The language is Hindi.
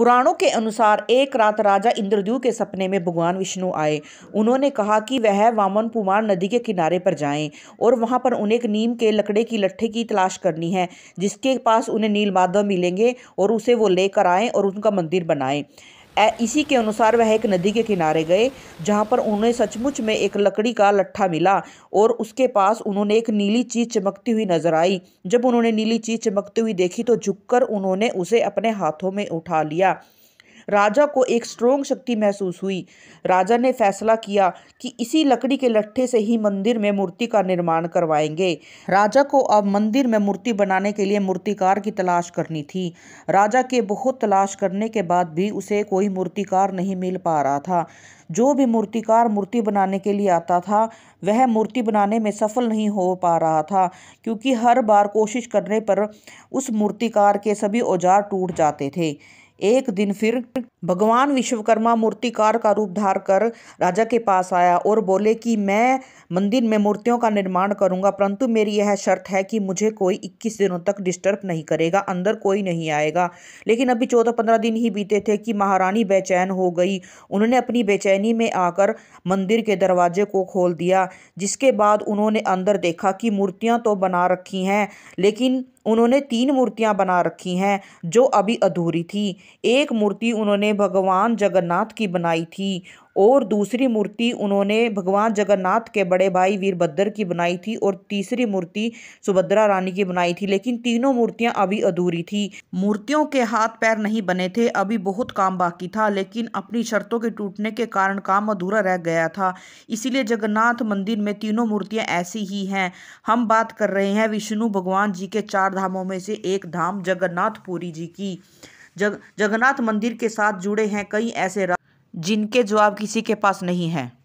पुराणों के अनुसार एक रात राजा इंद्रद्यु के सपने में भगवान विष्णु आए उन्होंने कहा कि वह वामन पुमार नदी के किनारे पर जाएं और वहां पर उन्हें एक नीम के लकड़े की लट्ठे की तलाश करनी है जिसके पास उन्हें नील माधव मिलेंगे और उसे वो लेकर आएँ और उनका मंदिर बनाएं इसी के अनुसार वह एक नदी के किनारे गए जहाँ पर उन्हें सचमुच में एक लकड़ी का लट्ठा मिला और उसके पास उन्होंने एक नीली चीज चमकती हुई नजर आई जब उन्होंने नीली चीज चमकती हुई देखी तो झुककर उन्होंने उसे अपने हाथों में उठा लिया राजा को एक स्ट्रोंग शक्ति महसूस हुई राजा ने फैसला किया कि इसी लकड़ी के लट्ठे से ही मंदिर में मूर्ति का निर्माण करवाएंगे राजा को अब मंदिर में मूर्ति बनाने के लिए मूर्तिकार की तलाश करनी थी राजा के बहुत तलाश करने के बाद भी उसे कोई मूर्तिकार नहीं मिल पा रहा था जो भी मूर्तिकार मूर्ति बनाने के लिए आता था वह मूर्ति बनाने में सफल नहीं हो पा रहा था क्योंकि हर बार कोशिश करने पर उस मूर्तिकार के सभी औजार टूट जाते थे एक दिन फिर भगवान विश्वकर्मा मूर्तिकार का रूप धार कर राजा के पास आया और बोले कि मैं मंदिर में मूर्तियों का निर्माण करूंगा परंतु मेरी यह शर्त है कि मुझे कोई 21 दिनों तक डिस्टर्ब नहीं करेगा अंदर कोई नहीं आएगा लेकिन अभी चौदह पंद्रह दिन ही बीते थे कि महारानी बेचैन हो गई उन्होंने अपनी बेचैनी में आकर मंदिर के दरवाजे को खोल दिया जिसके बाद उन्होंने अंदर देखा कि मूर्तियाँ तो बना रखी हैं लेकिन उन्होंने तीन मूर्तियां बना रखी हैं जो अभी अधूरी थी एक मूर्ति उन्होंने भगवान जगन्नाथ की बनाई थी और दूसरी मूर्ति उन्होंने भगवान जगन्नाथ के बड़े भाई वीरभद्र की बनाई थी और तीसरी मूर्ति सुभद्रा रानी की बनाई थी लेकिन तीनों मूर्तियां अभी अधूरी थी मूर्तियों के हाथ पैर नहीं बने थे अभी बहुत काम बाकी था लेकिन अपनी शर्तों के टूटने के कारण काम अधूरा रह गया था इसीलिए जगन्नाथ मंदिर में तीनों मूर्तियाँ ऐसी ही हैं हम बात कर रहे हैं विष्णु भगवान जी के चार धामों में से एक धाम जगन्नाथपुरी जी की जग जगन्नाथ मंदिर के साथ जुड़े हैं कई ऐसे जिनके जवाब किसी के पास नहीं है